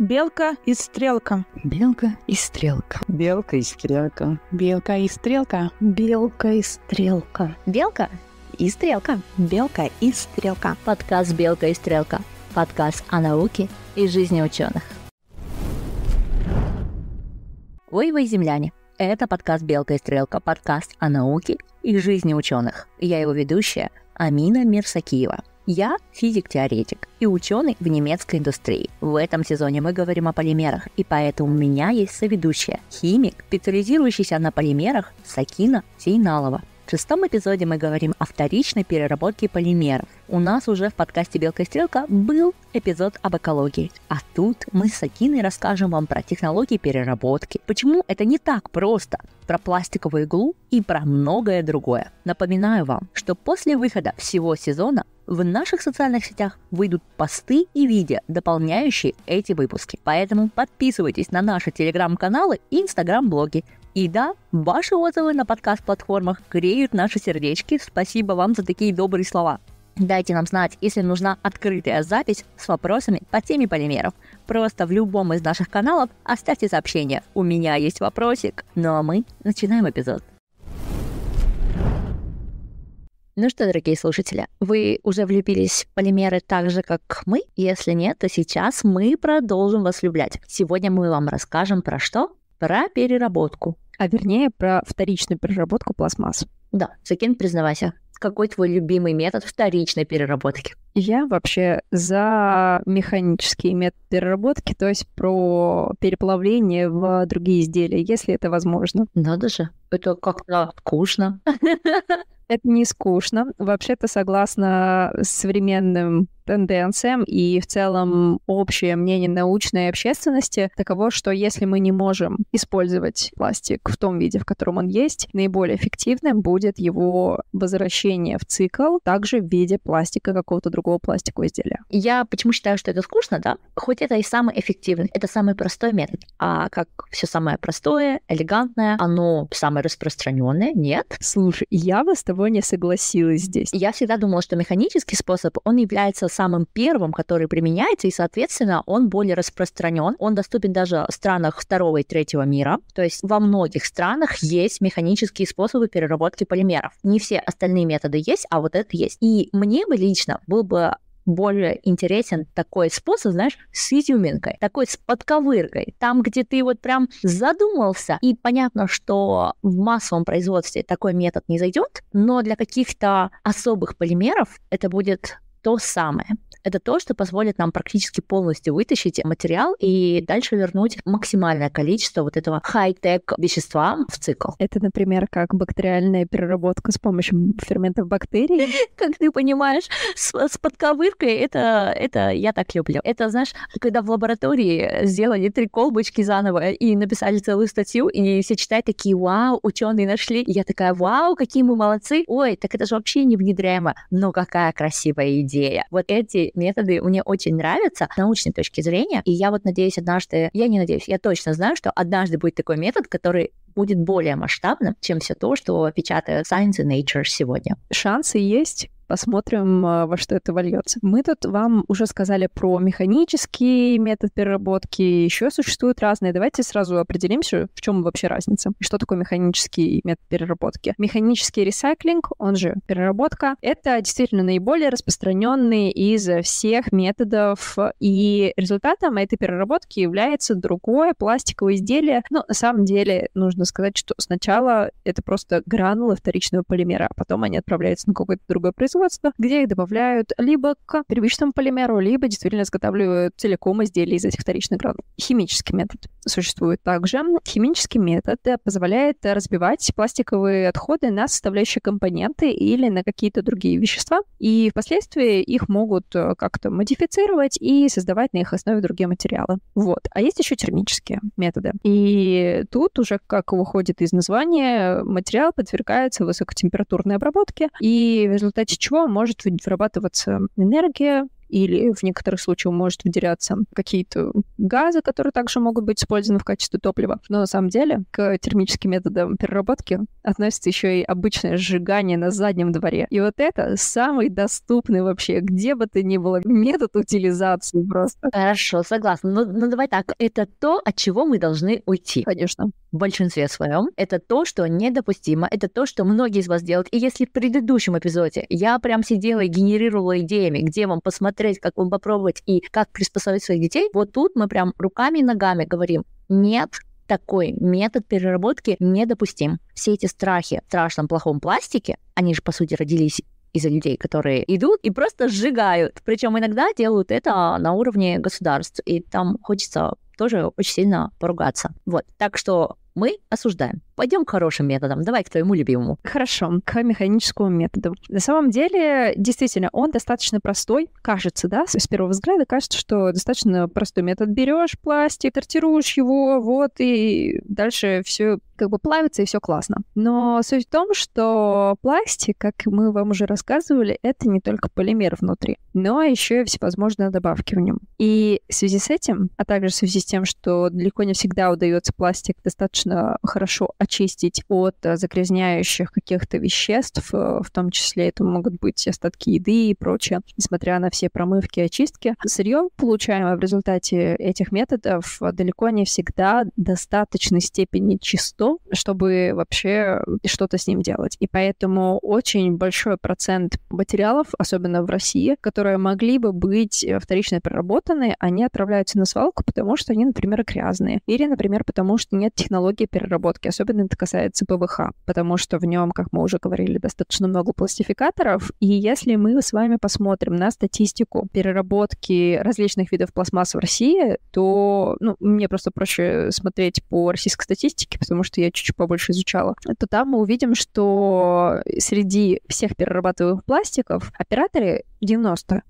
Белка и стрелка. Белка и стрелка. Белка и стрелка. Белка и стрелка. Белка и стрелка. Белка и стрелка. Белка и стрелка. Подкаст Белка и стрелка. Подкаст о науке и жизни ученых. Ой, вы земляне. Это подкаст Белка и стрелка. Подкаст о науке и жизни ученых. Я его ведущая Амина Мирсакиева. Я физик-теоретик и ученый в немецкой индустрии. В этом сезоне мы говорим о полимерах, и поэтому у меня есть соведущая, химик, специализирующийся на полимерах Сакина Сейналова. В шестом эпизоде мы говорим о вторичной переработке полимеров. У нас уже в подкасте «Белка и стрелка» был эпизод об экологии. А тут мы с Акиной расскажем вам про технологии переработки, почему это не так просто, про пластиковую иглу и про многое другое. Напоминаю вам, что после выхода всего сезона в наших социальных сетях выйдут посты и видео, дополняющие эти выпуски. Поэтому подписывайтесь на наши телеграм-каналы и инстаграм-блоги. И да, ваши отзывы на подкаст-платформах греют наши сердечки. Спасибо вам за такие добрые слова. Дайте нам знать, если нужна открытая запись с вопросами по теме полимеров. Просто в любом из наших каналов оставьте сообщение. У меня есть вопросик. Ну а мы начинаем эпизод. Ну что, дорогие слушатели, вы уже влюбились в полимеры так же, как мы? Если нет, то сейчас мы продолжим вас влюблять. Сегодня мы вам расскажем про что? Про переработку. А вернее, про вторичную переработку пластмасс. Да, Сакин, признавайся, какой твой любимый метод вторичной переработки? Я вообще за механические методы переработки, то есть про переплавление в другие изделия, если это возможно. Надо же, это как-то скучно. Это не скучно. Вообще-то, согласно современным тенденциям и в целом общее мнение научной общественности таково, что если мы не можем использовать пластик в том виде, в котором он есть, наиболее эффективным будет его возвращение в цикл также в виде пластика, какого-то другого пластикового изделия. Я почему считаю, что это скучно, да? Хоть это и самый эффективный, это самый простой метод. А как все самое простое, элегантное, оно самое распространенное, нет? Слушай, я бы с тобой тобой не согласилась здесь. Я всегда думала, что механический способ, он является самым первым, который применяется, и, соответственно, он более распространен. Он доступен даже в странах второго и третьего мира. То есть во многих странах есть механические способы переработки полимеров. Не все остальные методы есть, а вот этот есть. И мне бы лично было бы более интересен такой способ, знаешь, с изюминкой, такой с подковыркой, там, где ты вот прям задумался, и понятно, что в массовом производстве такой метод не зайдет, но для каких-то особых полимеров это будет то самое это то, что позволит нам практически полностью вытащить материал и дальше вернуть максимальное количество вот этого хай-тек вещества в цикл. Это, например, как бактериальная переработка с помощью ферментов бактерий. Как ты понимаешь, с, с подковыркой это, это я так люблю. Это, знаешь, когда в лаборатории сделали три колбочки заново и написали целую статью, и все читают такие, вау, ученые нашли. И я такая, вау, какие мы молодцы. Ой, так это же вообще не внедряемо. Но какая красивая идея. Вот эти эти методы мне очень нравятся с научной точки зрения. И я вот надеюсь однажды, я не надеюсь, я точно знаю, что однажды будет такой метод, который будет более масштабным, чем все то, что печатают Science и Nature сегодня. Шансы есть, Посмотрим, а, во что это вольется. Мы тут вам уже сказали про механический метод переработки. Еще существуют разные. Давайте сразу определимся, в чем вообще разница. Что такое механический метод переработки? Механический ресайклинг, он же переработка, это действительно наиболее распространенный из всех методов. И результатом этой переработки является другое пластиковое изделие. Но ну, на самом деле нужно сказать, что сначала это просто гранулы вторичного полимера, а потом они отправляются на какой-то другой производство производства, где их добавляют либо к первичному полимеру, либо действительно изготавливают целиком изделия из этих вторичных гранул. Химический метод существует также. Химический метод э, позволяет разбивать пластиковые отходы на составляющие компоненты или на какие-то другие вещества, и впоследствии их могут э, как-то модифицировать и создавать на их основе другие материалы. Вот. А есть еще термические методы. И тут уже, как выходит из названия, материал подвергается высокотемпературной обработке, и в результате чего чего может вырабатываться энергия, или в некоторых случаях может выделяться какие-то газы, которые также могут быть использованы в качестве топлива. Но на самом деле к термическим методам переработки относится еще и обычное сжигание на заднем дворе. И вот это самый доступный вообще, где бы ты ни было, метод утилизации просто. Хорошо, согласна. Но, ну, но ну, давай так, это то, от чего мы должны уйти. Конечно в большинстве своем, это то, что недопустимо, это то, что многие из вас делают. И если в предыдущем эпизоде я прям сидела и генерировала идеями, где вам посмотреть, как вам попробовать и как приспособить своих детей, вот тут мы прям руками и ногами говорим, нет, такой метод переработки недопустим. Все эти страхи в страшном плохом пластике, они же, по сути, родились из-за людей, которые идут и просто сжигают. Причем иногда делают это на уровне государств. И там хочется тоже очень сильно поругаться. Вот. Так что мы осуждаем. Пойдем к хорошим методам. Давай к твоему любимому. Хорошо, к механическому методу. На самом деле, действительно, он достаточно простой. Кажется, да, с первого взгляда кажется, что достаточно простой метод. Берешь пластик, тортируешь его, вот, и дальше все как бы плавится, и все классно. Но суть в том, что пластик, как мы вам уже рассказывали, это не только полимер внутри, но еще и всевозможные добавки в нем. И в связи с этим, а также в связи с тем, что далеко не всегда удается пластик достаточно хорошо очистить от э, загрязняющих каких-то веществ, э, в том числе это могут быть остатки еды и прочее, несмотря на все промывки и очистки. Сырье, получаемое а в результате этих методов, далеко не всегда достаточной степени чисто, чтобы вообще что-то с ним делать. И поэтому очень большой процент материалов, особенно в России, которые могли бы быть э, вторично переработаны, они отправляются на свалку, потому что они, например, грязные. Или, например, потому что нет технологии переработки, особенно особенно это касается ПВХ, потому что в нем, как мы уже говорили, достаточно много пластификаторов. И если мы с вами посмотрим на статистику переработки различных видов пластмасс в России, то ну, мне просто проще смотреть по российской статистике, потому что я чуть-чуть побольше изучала, то там мы увидим, что среди всех перерабатываемых пластиков операторы 95%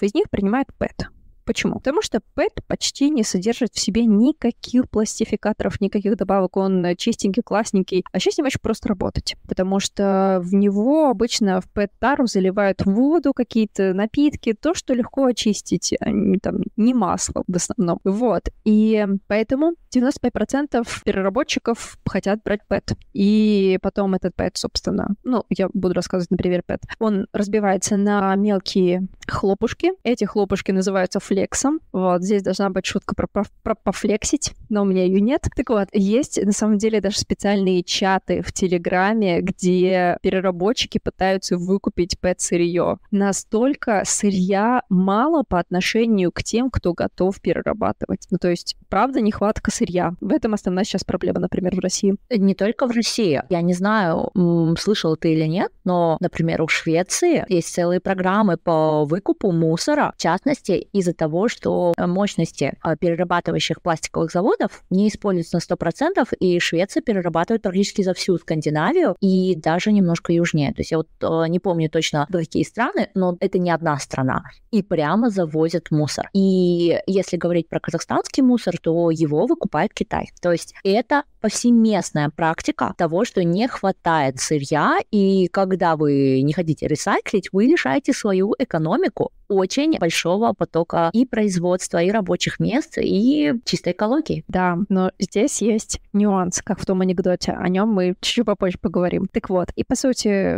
из них принимают ПЭТ. Почему? Потому что ПЭТ почти не содержит в себе никаких пластификаторов, никаких добавок. Он э, чистенький, классненький. А еще с ним очень просто работать, потому что в него обычно в ПЭТ-тару заливают воду, какие-то напитки, то, что легко очистить, а не, там, не масло в основном. Вот. И поэтому 95% переработчиков хотят брать ПЭТ. И потом этот ПЭТ, собственно, ну, я буду рассказывать, например, ПЭТ. Он разбивается на мелкие хлопушки. Эти хлопушки называются флешки флексом. Вот здесь должна быть шутка про, про, про пофлексить, но у меня ее нет. Так вот, есть на самом деле даже специальные чаты в Телеграме, где переработчики пытаются выкупить пэт-сырье. Настолько сырья мало по отношению к тем, кто готов перерабатывать. Ну, то есть, правда, нехватка сырья. В этом основная сейчас проблема, например, в России. Не только в России. Я не знаю, слышал ты или нет, но, например, у Швеции есть целые программы по выкупу мусора, в частности, из-за того, того, что э, мощности э, перерабатывающих пластиковых заводов не используются на 100%, и Швеция перерабатывает практически за всю Скандинавию и даже немножко южнее. То есть я вот э, не помню точно, какие страны, но это не одна страна. И прямо завозят мусор. И если говорить про казахстанский мусор, то его выкупает Китай. То есть это повсеместная практика того, что не хватает сырья, и когда вы не хотите ресайклить, вы лишаете свою экономику очень большого потока и производства, и рабочих мест, и чистой экологии. Да, но здесь есть нюанс, как в том анекдоте. О нем мы чуть-чуть попозже поговорим. Так вот, и по сути,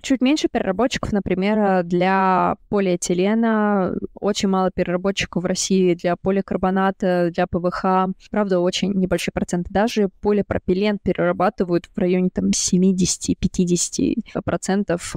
чуть меньше переработчиков, например, для полиэтилена, очень мало переработчиков в России для поликарбоната, для ПВХ. Правда, очень небольшой процент. Даже по полипропилен перерабатывают в районе там 70-50%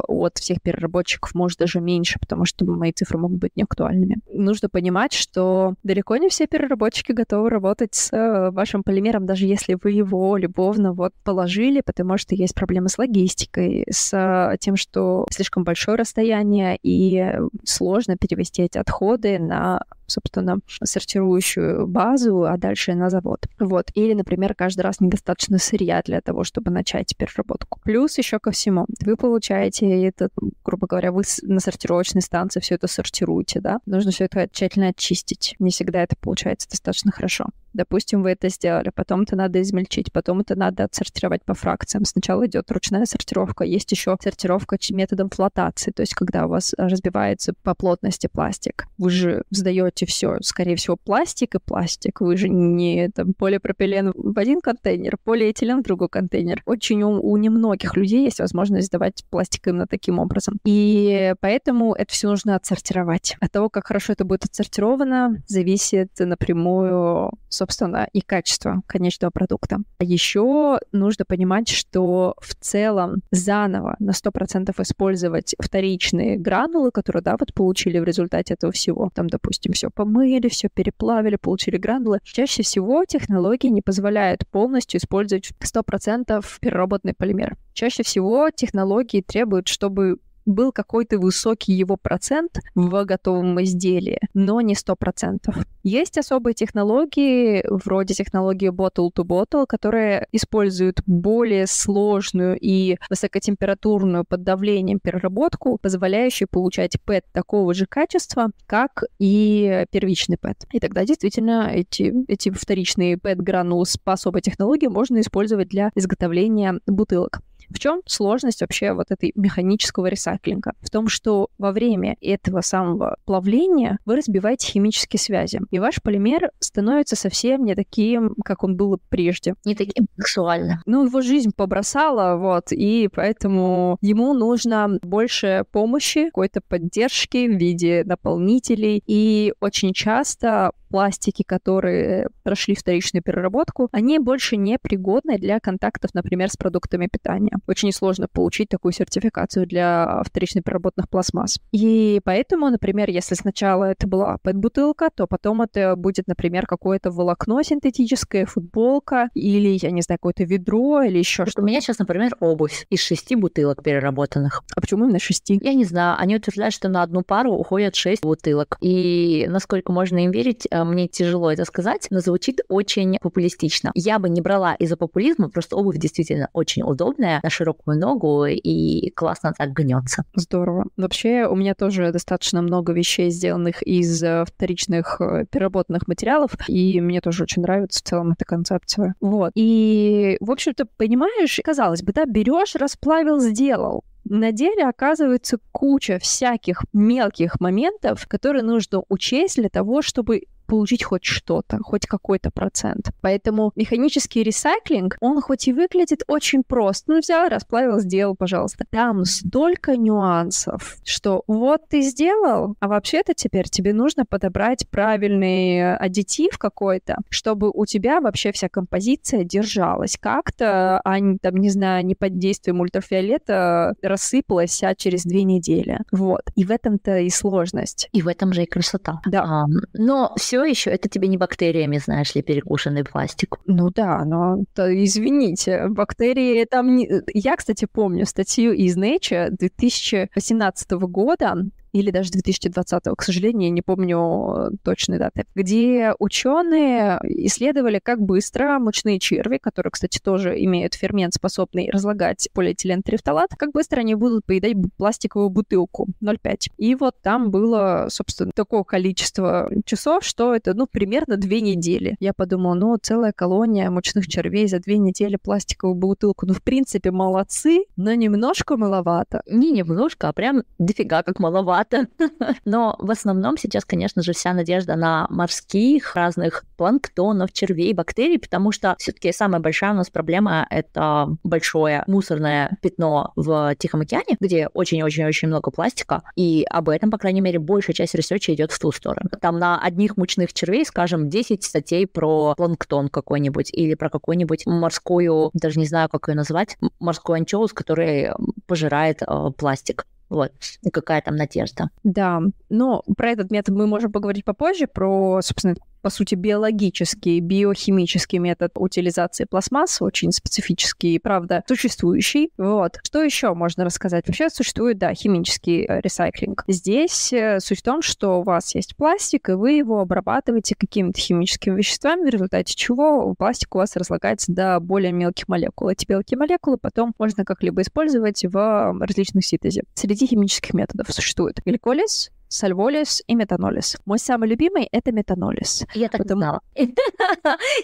от всех переработчиков, может даже меньше, потому что мои цифры могут быть неактуальными. Нужно понимать, что далеко не все переработчики готовы работать с э, вашим полимером, даже если вы его любовно вот положили, потому что есть проблемы с логистикой, с э, тем, что слишком большое расстояние и э, сложно перевести эти отходы на собственно, сортирующую базу, а дальше на завод. Вот. Или, например, каждый раз недостаточно сырья для того, чтобы начать переработку. Плюс еще ко всему, вы получаете это, грубо говоря, вы на сортировочной станции все это сортируете, да? Нужно все это тщательно очистить. Не всегда это получается достаточно хорошо. Допустим, вы это сделали, потом это надо измельчить, потом это надо отсортировать по фракциям. Сначала идет ручная сортировка, есть еще сортировка методом флотации, то есть когда у вас а, разбивается по плотности пластик. Вы же сдаете все, скорее всего, пластик и пластик. Вы же не там полипропилен в один контейнер, полиэтилен в другой контейнер. Очень у, у немногих людей есть возможность сдавать пластик именно таким образом. И поэтому это все нужно отсортировать. От того, как хорошо это будет отсортировано, зависит напрямую, собственно, и качество конечного продукта. Еще нужно понимать, что в целом заново на 100% использовать вторичные гранулы, которые, да, вот получили в результате этого всего. Там, допустим, все помыли, все переплавили, получили гранулы. Чаще всего технологии не позволяют полностью использовать 100% переработанный полимер. Чаще всего технологии требуют, чтобы был какой-то высокий его процент в готовом изделии, но не 100%. Есть особые технологии, вроде технологии bottle-to-bottle, -bottle, которые используют более сложную и высокотемпературную под давлением переработку, позволяющую получать PET такого же качества, как и первичный PET. И тогда действительно эти, эти вторичные PET-гранулы по особой технологии можно использовать для изготовления бутылок. В чем сложность вообще вот этой механического ресайклинга? В том, что во время этого самого плавления вы разбиваете химические связи, и ваш полимер становится совсем не таким, как он был прежде. Не таким сексуальным. Ну, его жизнь побросала, вот, и поэтому ему нужно больше помощи, какой-то поддержки в виде наполнителей, и очень часто пластики, которые прошли вторичную переработку, они больше не пригодны для контактов, например, с продуктами питания. Очень сложно получить такую сертификацию для вторично переработанных пластмасс. И поэтому, например, если сначала это была PET-бутылка, то потом это будет, например, какое-то волокно синтетическое, футболка или, я не знаю, какое-то ведро или еще что-то. У меня сейчас, например, обувь из шести бутылок переработанных. А почему именно шести? Я не знаю. Они утверждают, что на одну пару уходят шесть бутылок. И насколько можно им верить, э, Э, мне тяжело это сказать, но звучит очень популистично. Я бы не брала из-за популизма, просто обувь действительно очень удобная, на широкую ногу и классно так гнется. Здорово. Вообще у меня тоже достаточно много вещей, сделанных из э, вторичных э, переработанных материалов, и мне тоже очень нравится в целом эта концепция. Вот. И, в общем-то, понимаешь, казалось бы, да, берешь, расплавил, сделал. На деле оказывается куча всяких мелких моментов, которые нужно учесть для того, чтобы получить хоть что-то, хоть какой-то процент. Поэтому механический ресайклинг, он хоть и выглядит очень просто, ну взял, расплавил, сделал, пожалуйста. Там столько нюансов, что вот ты сделал, а вообще-то теперь тебе нужно подобрать правильный э, аддитив какой-то, чтобы у тебя вообще вся композиция держалась как-то, а не, там, не знаю, не под действием ультрафиолета рассыпалась вся через две недели. Вот. И в этом-то и сложность. И в этом же и красота. Да. А, но все все еще это тебе не бактериями, знаешь ли, перекушенный пластик. Ну да, но то, извините, бактерии там не... Э, я, кстати, помню статью из Nature 2018 года, или даже 2020, к сожалению, я не помню э, точной даты, где ученые исследовали, как быстро мучные черви, которые, кстати, тоже имеют фермент, способный разлагать полиэтилен трифталат, как быстро они будут поедать пластиковую бутылку 0,5. И вот там было, собственно, такое количество часов, что это, ну, примерно две недели. Я подумала, ну, целая колония мучных червей за две недели пластиковую бутылку. Ну, в принципе, молодцы, но немножко маловато. Не немножко, а прям дофига как маловато маловато. Но в основном сейчас, конечно же, вся надежда на морских разных планктонов, червей, бактерий, потому что все-таки самая большая у нас проблема — это большое мусорное пятно в Тихом океане, где очень-очень-очень много пластика, и об этом, по крайней мере, большая часть ресерча идет в ту сторону. Там на одних мучных червей, скажем, 10 статей про планктон какой-нибудь или про какую-нибудь морскую, даже не знаю, как ее назвать, морской анчоус, который пожирает э, пластик. Вот, и какая там надежда. Да, но про этот метод мы можем поговорить попозже, про, собственно, по сути, биологический, биохимический метод утилизации пластмасс, очень специфический и, правда, существующий. Вот. Что еще можно рассказать? Вообще существует, да, химический э, ресайклинг. Здесь э, суть в том, что у вас есть пластик, и вы его обрабатываете какими-то химическими веществами, в результате чего пластик у вас разлагается до более мелких молекул. Эти мелкие молекулы потом можно как-либо использовать в различных синтезе. Среди химических методов существует гликолиз, сальволис и метанолис. Мой самый любимый — это метанолис. Я так Потому... знала.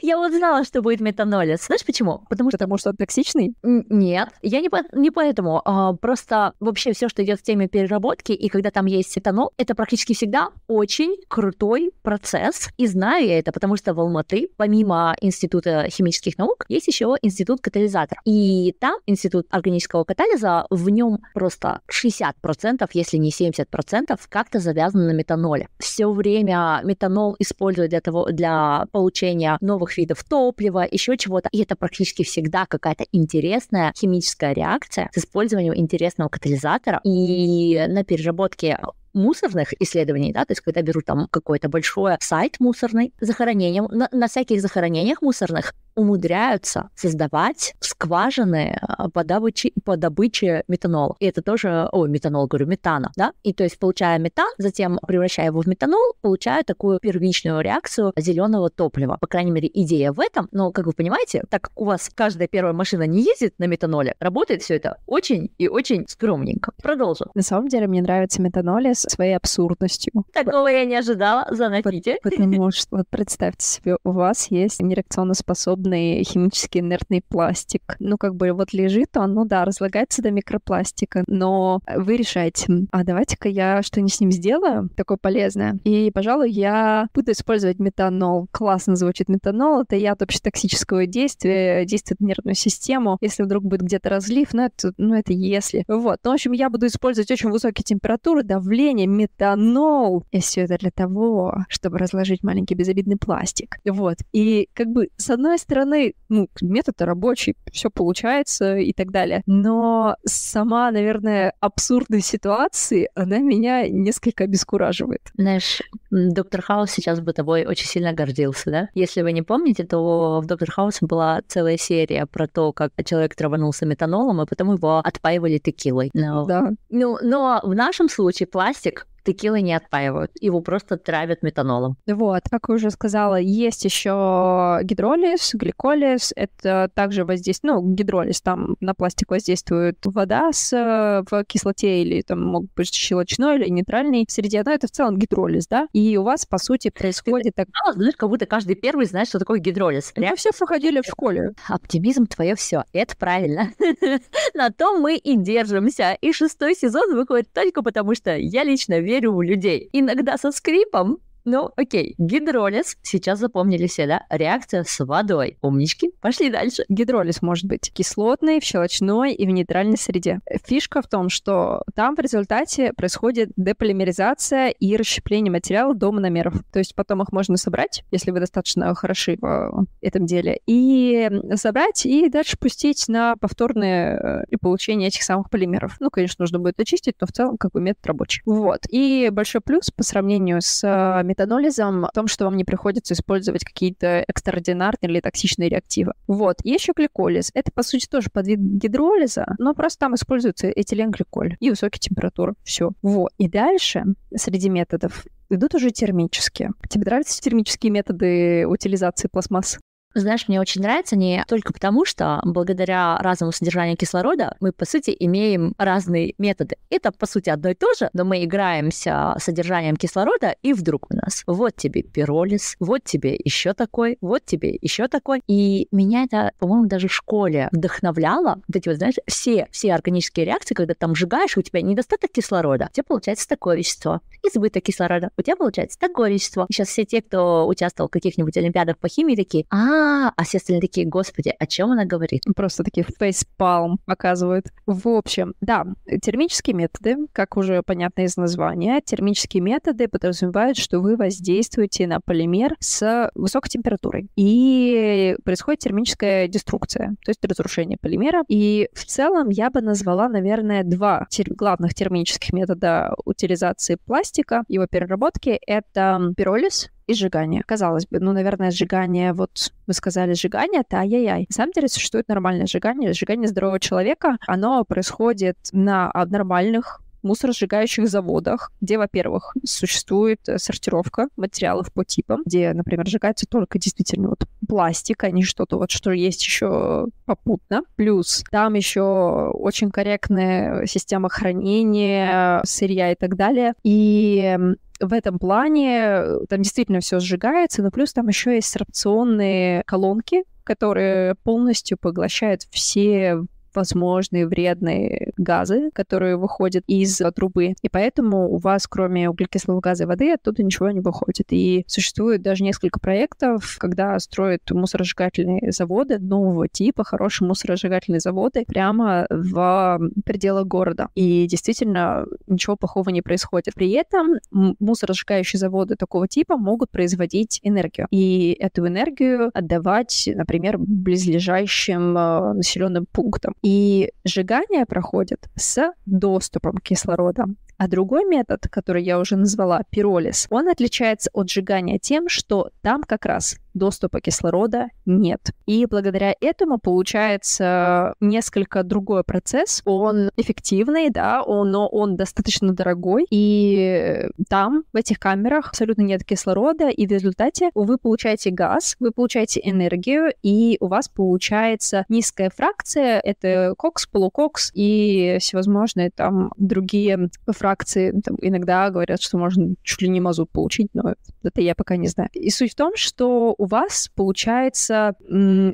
Я вот знала, что будет метанолис. Знаешь почему? Потому что... Потому что он токсичный? Нет, я не, по... не поэтому. А, просто вообще все, что идет в теме переработки, и когда там есть этанол, это практически всегда очень крутой процесс. И знаю я это, потому что в Алматы, помимо Института химических наук, есть еще Институт катализатора. И там Институт органического катализа, в нем просто 60%, если не 70%, как-то это завязано на метаноле. Все время метанол используют для того, для получения новых видов топлива, еще чего-то. И это практически всегда какая-то интересная химическая реакция с использованием интересного катализатора. И на переработке мусорных исследований, да, то есть когда берут там какой-то большой сайт мусорный, захоронением, на, на всяких захоронениях мусорных умудряются создавать скважины а, по добыче, по добыче метанола. И это тоже, ой, метанол, говорю, метана, да? И то есть, получая метан, затем превращая его в метанол, получая такую первичную реакцию зеленого топлива. По крайней мере, идея в этом. Но, как вы понимаете, так как у вас каждая первая машина не ездит на метаноле, работает все это очень и очень скромненько. Продолжу, На самом деле, мне нравится метаноле своей абсурдностью. Такого я не ожидала, заносите. Потому что вот представьте себе, у вас есть нереакционно способный химический инертный пластик. Ну, как бы вот лежит он, ну да, разлагается до микропластика, но вы решаете, а давайте-ка я что-нибудь с ним сделаю, такое полезное. И, пожалуй, я буду использовать метанол. Классно звучит метанол, это яд общетоксического действия, действует нервную систему. Если вдруг будет где-то разлив, ну это, ну, это если. Вот. Ну, в общем, я буду использовать очень высокие температуры, давление, растения, метанол. И все это для того, чтобы разложить маленький безобидный пластик. Вот. И как бы с одной стороны, ну, метод рабочий, все получается и так далее. Но сама, наверное, абсурдность ситуации, она меня несколько обескураживает. Знаешь, доктор Хаус сейчас бы тобой очень сильно гордился, да? Если вы не помните, то в доктор Хаусе была целая серия про то, как человек траванулся метанолом, и потом его отпаивали текилой. Но... Да. Ну, но в нашем случае пластик пластик текилы не отпаивают, его просто травят метанолом. Вот, как я уже сказала, есть еще гидролиз, гликолиз, это также воздействие, ну, гидролиз, там на пластик воздействует вода с, э, в кислоте или там могут быть щелочной или нейтральной среде, но это в целом гидролиз, да, и у вас, по сути, происходит так... Ну, знаешь, как будто каждый первый знает, что такое гидролиз. Мы ну, Реально? все проходили в школе. Оптимизм твое все, это правильно. На том мы и держимся. И шестой сезон выходит только потому, что я лично верю у людей. Иногда со скрипом, ну, окей. Гидролиз. Сейчас запомнили все, да? Реакция с водой. Умнички. Пошли дальше. Гидролиз может быть кислотный, в щелочной и в нейтральной среде. Фишка в том, что там в результате происходит деполимеризация и расщепление материала до мономеров. То есть потом их можно собрать, если вы достаточно хороши в этом деле, и собрать, и дальше пустить на повторное э, получение этих самых полимеров. Ну, конечно, нужно будет очистить, но в целом как бы метод рабочий. Вот. И большой плюс по сравнению с методом э, метанолизом в том, что вам не приходится использовать какие-то экстраординарные или токсичные реактивы. Вот. Есть еще гликолиз. Это, по сути, тоже подвид гидролиза, но просто там используется этиленгликоль и высокие температуры. Все. Вот. И дальше среди методов идут уже термические. Тебе нравятся термические методы утилизации пластмасс? Знаешь, мне очень нравится не только потому, что благодаря разному содержанию кислорода мы, по сути, имеем разные методы. Это, по сути, одно и то же, но мы играемся содержанием кислорода, и вдруг у нас вот тебе пиролиз, вот тебе еще такой, вот тебе еще такой. И меня это, по-моему, даже в школе вдохновляло. Вот эти вот, знаешь, все, все органические реакции, когда там сжигаешь, у тебя недостаток кислорода, у тебя получается такое вещество. Избыток кислорода, у тебя получается такое вещество. И Сейчас все те, кто участвовал в каких-нибудь олимпиадах по химии, такие, а, а а все остальные такие, господи, о чем она говорит? Ну, просто такие фейспалм оказывают. В общем, да, термические методы, как уже понятно из названия, термические методы подразумевают, что вы воздействуете на полимер с высокой температурой. И происходит термическая деструкция, то есть разрушение полимера. И в целом я бы назвала, наверное, два тер- главных термических метода утилизации пластика, его переработки. Это пиролиз, и сжигание. Казалось бы, ну, наверное, сжигание, вот вы сказали сжигание, это ай-яй-яй. На самом деле существует нормальное сжигание. Сжигание здорового человека, оно происходит на нормальных мусоросжигающих заводах, где, во-первых, существует э, сортировка материалов по типам, где, например, сжигается только действительно вот пластик, а не что-то вот, что есть еще попутно. Плюс там еще очень корректная система хранения э, сырья и так далее. И в этом плане э, там действительно все сжигается, но плюс там еще есть сорбционные колонки, которые полностью поглощают все возможные вредные газы, которые выходят из э, трубы. И поэтому у вас, кроме углекислого газа и воды, оттуда ничего не выходит. И существует даже несколько проектов, когда строят мусоросжигательные заводы нового типа, хорошие мусоросжигательные заводы прямо в пределах города. И действительно ничего плохого не происходит. При этом мусоросжигающие заводы такого типа могут производить энергию. И эту энергию отдавать, например, близлежащим э, населенным пунктам. И сжигание проходит с доступом кислорода. А другой метод, который я уже назвала пиролиз, он отличается от сжигания тем, что там как раз доступа кислорода нет. И благодаря этому получается несколько другой процесс. Он эффективный, да, он, но он достаточно дорогой. И там, в этих камерах, абсолютно нет кислорода, и в результате вы получаете газ, вы получаете энергию, и у вас получается низкая фракция, это кокс, полукокс и всевозможные там другие фракции. Там, иногда говорят, что можно чуть ли не мазут получить, но это я пока не знаю. И суть в том, что у вас получается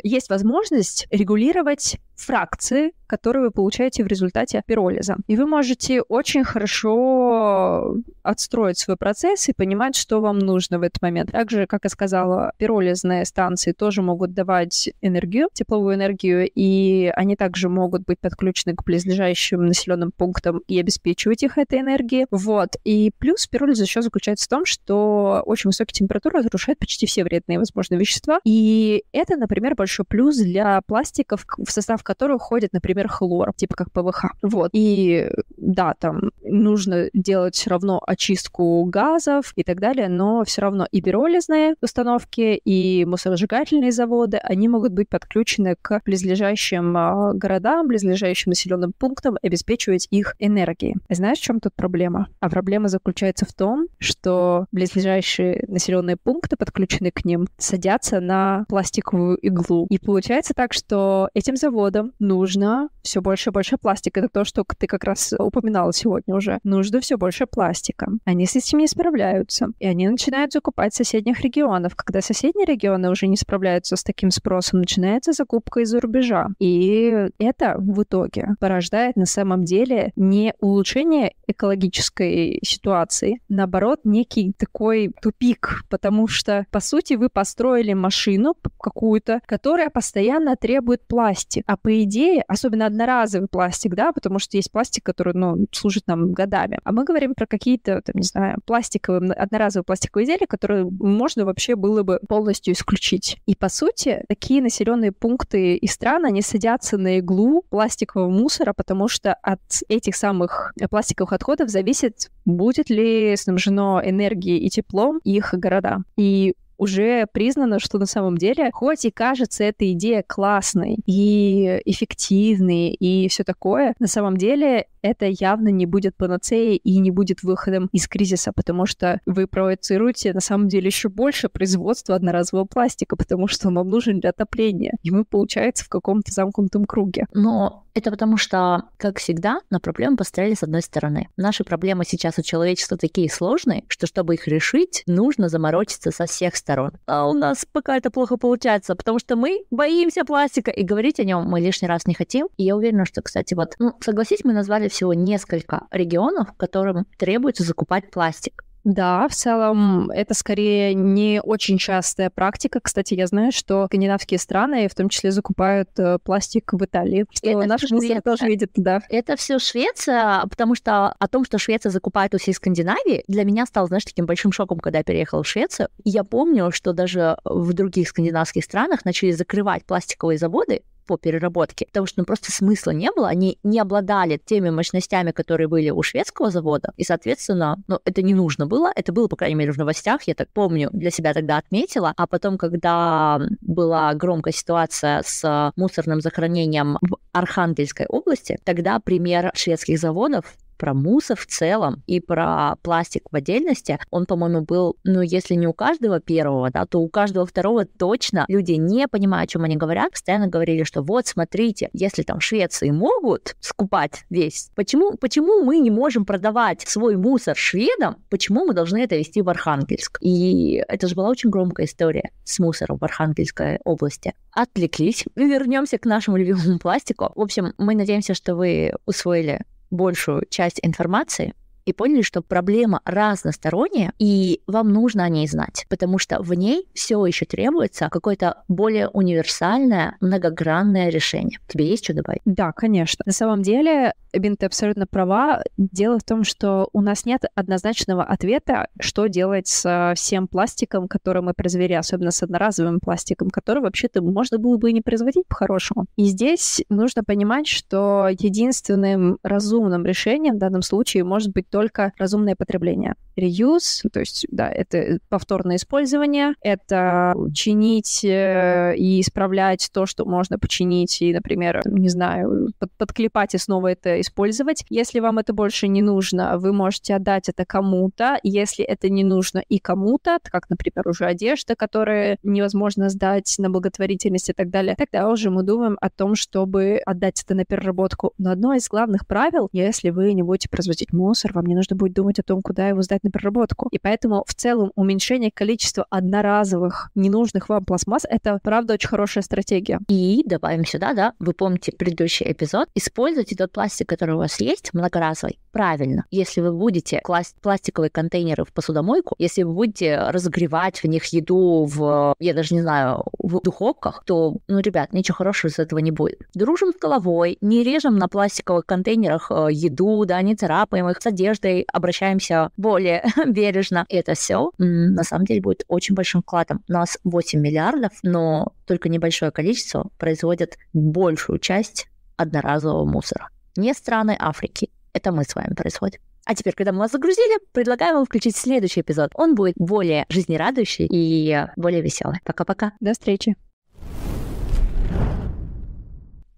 есть возможность регулировать фракции, которые вы получаете в результате пиролиза. И вы можете очень хорошо отстроить свой процесс и понимать, что вам нужно в этот момент. Также, как я сказала, пиролизные станции тоже могут давать энергию, тепловую энергию, и они также могут быть подключены к близлежащим населенным пунктам и обеспечивать их этой энергией. Вот. И плюс пиролиз еще заключается в том, что очень высокие температуры разрушают почти все вредные возможные вещества. И это, например, большой плюс для пластиков, в состав которую входит, например, хлор, типа как ПВХ. Вот. И да, там нужно делать все равно очистку газов и так далее, но все равно и пиролизные установки, и мусоросжигательные заводы, они могут быть подключены к близлежащим а, городам, близлежащим населенным пунктам, обеспечивать их энергией. Знаешь, в чем тут проблема? А проблема заключается в том, что близлежащие населенные пункты, подключенные к ним, садятся на пластиковую иглу. И получается так, что этим заводом годом нужно все больше и больше пластика. Это то, что ты как раз упоминала сегодня уже. Нужно все больше пластика. Они с этим не справляются. И они начинают закупать соседних регионов. Когда соседние регионы уже не справляются с таким спросом, начинается закупка из-за рубежа. И это в итоге порождает на самом деле не улучшение экологической ситуации, наоборот, некий такой тупик, потому что, по сути, вы построили машину какую-то, которая постоянно требует пластик, а по идее, особенно одноразовый пластик, да, потому что есть пластик, который, ну, служит нам годами. А мы говорим про какие-то, там, не знаю, пластиковые, одноразовые пластиковые изделия, которые можно вообще было бы полностью исключить. И, по сути, такие населенные пункты и страны, они садятся на иглу пластикового мусора, потому что от этих самых пластиковых отходов зависит, будет ли снабжено энергией и теплом их города. И уже признано, что на самом деле, хоть и кажется эта идея классной и эффективной и все такое, на самом деле это явно не будет панацеей и не будет выходом из кризиса, потому что вы провоцируете на самом деле еще больше производства одноразового пластика, потому что он вам нужен для отопления. И мы, получается, в каком-то замкнутом круге. Но это потому что, как всегда, на проблемы постарались с одной стороны. Наши проблемы сейчас у человечества такие сложные, что чтобы их решить, нужно заморочиться со всех сторон. А у нас пока это плохо получается, потому что мы боимся пластика, и говорить о нем мы лишний раз не хотим. И я уверена, что, кстати, вот, ну, согласись, мы назвали всего несколько регионов, которым требуется закупать пластик. Да, в целом это скорее не очень частая практика. Кстати, я знаю, что скандинавские страны в том числе закупают э, пластик в Италии. Что это наш мусор тоже видит, да. Это все Швеция, потому что о том, что Швеция закупает у всей Скандинавии, для меня стало, знаешь, таким большим шоком, когда я переехала в Швецию. я помню, что даже в других скандинавских странах начали закрывать пластиковые заводы, по переработке, потому что ну, просто смысла не было, они не обладали теми мощностями, которые были у шведского завода, и, соответственно, ну, это не нужно было, это было, по крайней мере, в новостях, я так помню, для себя тогда отметила, а потом, когда была громкая ситуация с мусорным захоронением в Архангельской области, тогда пример шведских заводов про мусор в целом и про пластик в отдельности, он, по-моему, был, ну, если не у каждого первого, да, то у каждого второго точно люди, не понимают, о чем они говорят, постоянно говорили, что вот, смотрите, если там Швеции могут скупать весь, почему, почему мы не можем продавать свой мусор шведам, почему мы должны это вести в Архангельск? И это же была очень громкая история с мусором в Архангельской области. Отвлеклись. Вернемся к нашему любимому пластику. В общем, мы надеемся, что вы усвоили большую часть информации, и поняли, что проблема разносторонняя, и вам нужно о ней знать, потому что в ней все еще требуется какое-то более универсальное, многогранное решение. Тебе есть что добавить? Да, конечно. На самом деле, Бин, ты абсолютно права. Дело в том, что у нас нет однозначного ответа, что делать с всем пластиком, который мы произвели, особенно с одноразовым пластиком, который вообще-то можно было бы и не производить по-хорошему. И здесь нужно понимать, что единственным разумным решением в данном случае может быть только разумное потребление. Реюз, то есть, да, это повторное использование, это чинить э, и исправлять то, что можно починить, и, например, не знаю, под подклепать и снова это использовать. Если вам это больше не нужно, вы можете отдать это кому-то. Если это не нужно и кому-то, как, например, уже одежда, которая невозможно сдать на благотворительность и так далее, тогда уже мы думаем о том, чтобы отдать это на переработку. Но одно из главных правил, если вы не будете производить мусор, вам мне нужно будет думать о том, куда его сдать на переработку. И поэтому в целом уменьшение количества одноразовых ненужных вам пластмасс — это, правда, очень хорошая стратегия. И добавим сюда, да, вы помните предыдущий эпизод, используйте тот пластик, который у вас есть, многоразовый, правильно. Если вы будете класть пластиковые контейнеры в посудомойку, если вы будете разогревать в них еду в, я даже не знаю, в духовках, то, ну, ребят, ничего хорошего из этого не будет. Дружим с головой, не режем на пластиковых контейнерах э, еду, да, не царапаем их с одеждой, обращаемся более бережно. И это все на самом деле будет очень большим вкладом. У нас 8 миллиардов, но только небольшое количество производит большую часть одноразового мусора. Не страны Африки. Это мы с вами производим. А теперь, когда мы вас загрузили, предлагаю вам включить следующий эпизод. Он будет более жизнерадующий и более веселый. Пока-пока. До встречи.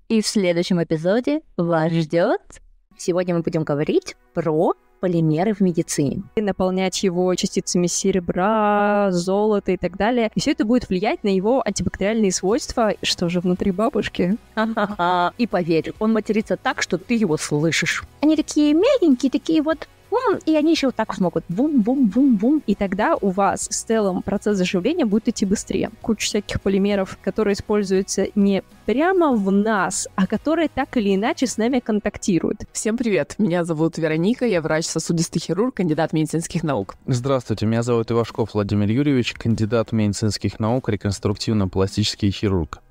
И в следующем эпизоде вас ждет... Сегодня мы будем говорить про полимеры в медицине. И наполнять его частицами серебра, золота и так далее. И все это будет влиять на его антибактериальные свойства. Что же внутри бабушки? И поверь, он матерится так, что ты его слышишь. Они такие мягенькие, такие вот бум, и они еще вот так смогут бум-бум-бум-бум, и тогда у вас с целым процесс заживления будет идти быстрее. Куча всяких полимеров, которые используются не прямо в нас, а которые так или иначе с нами контактируют. Всем привет, меня зовут Вероника, я врач-сосудистый хирург, кандидат медицинских наук. Здравствуйте, меня зовут Ивашков Владимир Юрьевич, кандидат медицинских наук, реконструктивно-пластический хирург.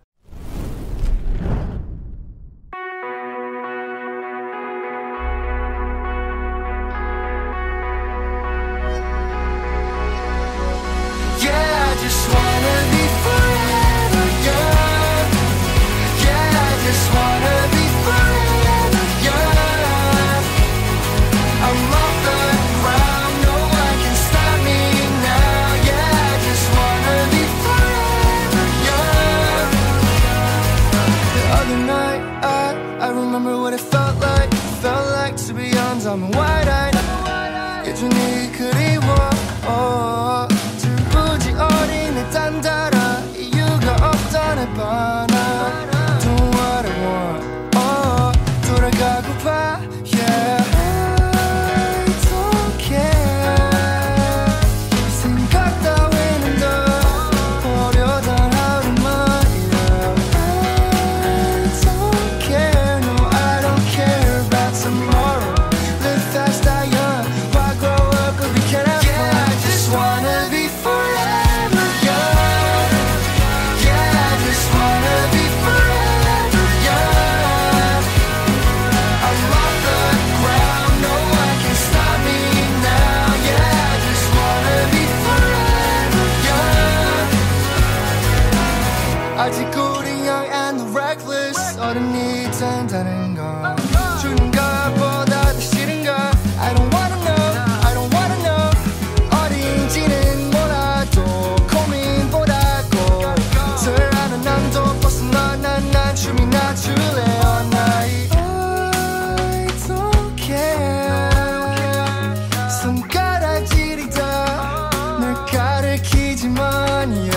money